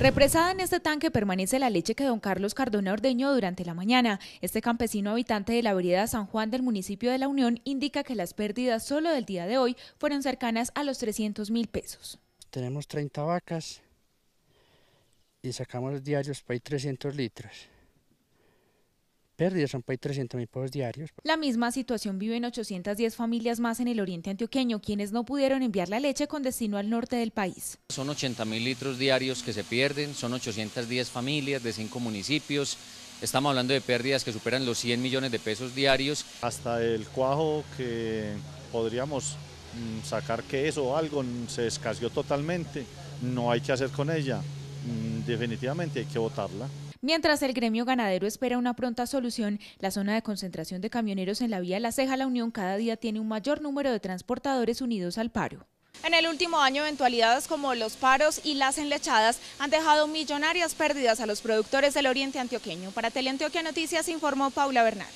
Represada en este tanque permanece la leche que don Carlos Cardona ordeñó durante la mañana. Este campesino habitante de la vereda San Juan del municipio de La Unión indica que las pérdidas solo del día de hoy fueron cercanas a los 300 mil pesos. Tenemos 30 vacas y sacamos diarios para ir 300 litros pérdidas son 300 mil pesos diarios. La misma situación viven 810 familias más en el oriente antioqueño, quienes no pudieron enviar la leche con destino al norte del país. Son 80 mil litros diarios que se pierden, son 810 familias de cinco municipios. Estamos hablando de pérdidas que superan los 100 millones de pesos diarios. Hasta el cuajo que podríamos mm, sacar que eso o algo mm, se escaseó totalmente, no hay que hacer con ella, mm, definitivamente hay que votarla. Mientras el gremio ganadero espera una pronta solución, la zona de concentración de camioneros en la vía La Ceja La Unión cada día tiene un mayor número de transportadores unidos al paro. En el último año, eventualidades como los paros y las enlechadas han dejado millonarias pérdidas a los productores del oriente antioqueño. Para Teleantioquia Noticias informó Paula Bernal.